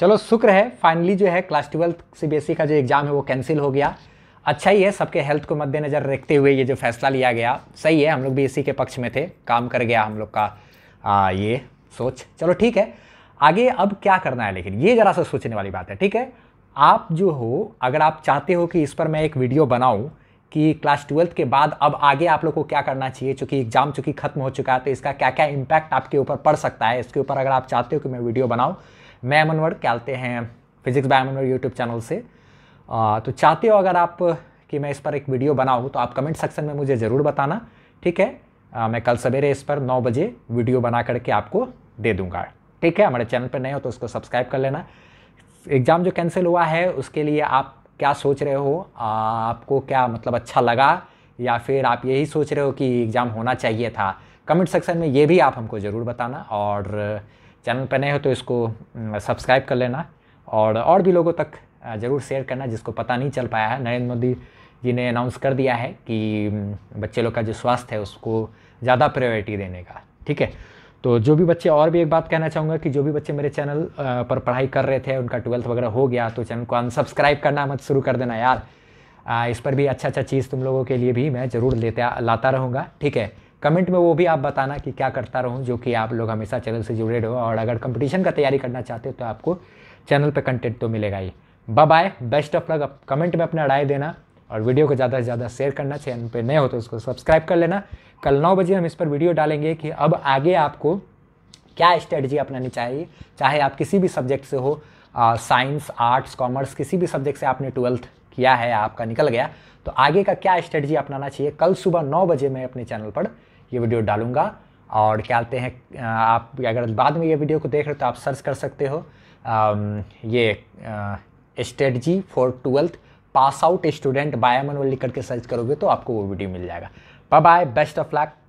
चलो शुक्र है फाइनली जो है क्लास ट्वेल्थ सीबीएसई का जो एग्ज़ाम है वो कैंसिल हो गया अच्छा ही है सबके हेल्थ को मद्देनज़र रखते हुए ये जो फैसला लिया गया सही है हम लोग भी इसी के पक्ष में थे काम कर गया हम लोग का आ, ये सोच चलो ठीक है आगे अब क्या करना है लेकिन ये ज़रा सा सोचने वाली बात है ठीक है आप जो हो अगर आप चाहते हो कि इस पर मैं एक वीडियो बनाऊँ कि क्लास ट्वेल्थ के बाद अब आगे आप लोग को क्या करना चाहिए चूँकि एग्ज़ाम चूँकि खत्म हो चुका है तो इसका क्या क्या इम्पैक्ट आपके ऊपर पड़ सकता है इसके ऊपर अगर आप चाहते हो कि मैं वीडियो बनाऊँ मैं अमनवर कहते हैं फिजिक्स बाय अमनवर यूट्यूब चैनल से आ, तो चाहते हो अगर आप कि मैं इस पर एक वीडियो बनाऊँ तो आप कमेंट सेक्शन में मुझे ज़रूर बताना ठीक है आ, मैं कल सवेरे इस पर नौ बजे वीडियो बना करके आपको दे दूँगा ठीक है हमारे चैनल पर नए हो तो उसको सब्सक्राइब कर लेना एग्ज़ाम जो कैंसिल हुआ है उसके लिए आप क्या सोच रहे हो आ, आपको क्या मतलब अच्छा लगा या फिर आप यही सोच रहे हो कि एग्ज़ाम होना चाहिए था कमेंट सेक्शन में ये भी आप हमको ज़रूर बताना और चैनल पर नए हो तो इसको सब्सक्राइब कर लेना और और भी लोगों तक ज़रूर शेयर करना जिसको पता नहीं चल पाया है नरेंद्र मोदी जी ने अनाउंस कर दिया है कि बच्चे लोग का जो स्वास्थ्य है उसको ज़्यादा प्रायोरिटी देने का ठीक है तो जो भी बच्चे और भी एक बात कहना चाहूँगा कि जो भी बच्चे मेरे चैनल पर पढ़ाई कर रहे थे उनका ट्वेल्थ वगैरह हो गया तो चैनल को अनसब्सक्राइब करना मत शुरू कर देना यार इस पर भी अच्छा अच्छा चीज़ तुम लोगों के लिए भी मैं ज़रूर लेते लाता रहूँगा ठीक है कमेंट में वो भी आप बताना कि क्या करता रहूँ जो कि आप लोग हमेशा चैनल से जुड़े रहो और अगर कंपटीशन का तैयारी करना चाहते हो तो आपको चैनल पर कंटेंट तो मिलेगा ही bye best of luck comment में अपना राय देना और वीडियो को ज़्यादा से ज़्यादा शेयर करना चैनल पर नए हो तो उसको सब्सक्राइब कर लेना कल नौ बजे हम इस पर वीडियो डालेंगे कि अब आगे आपको क्या स्ट्रेटजी अपनानी चाहिए चाहे आप किसी भी सब्जेक्ट से हो साइंस आर्ट्स कॉमर्स किसी भी सब्जेक्ट से आपने ट्वेल्थ किया है आपका निकल गया तो आगे का क्या स्ट्रेटजी अपनाना चाहिए कल सुबह नौ बजे मैं अपने चैनल पर ये वीडियो डालूंगा और क्या कहते हैं आप अगर बाद में ये वीडियो को देख रहे हो तो आप सर्च कर सकते हो आ, ये strategy for twelfth pass out student बायामन वाली करके सर्च करोगे तो आपको वो वीडियो मिल जाएगा bye bye best of luck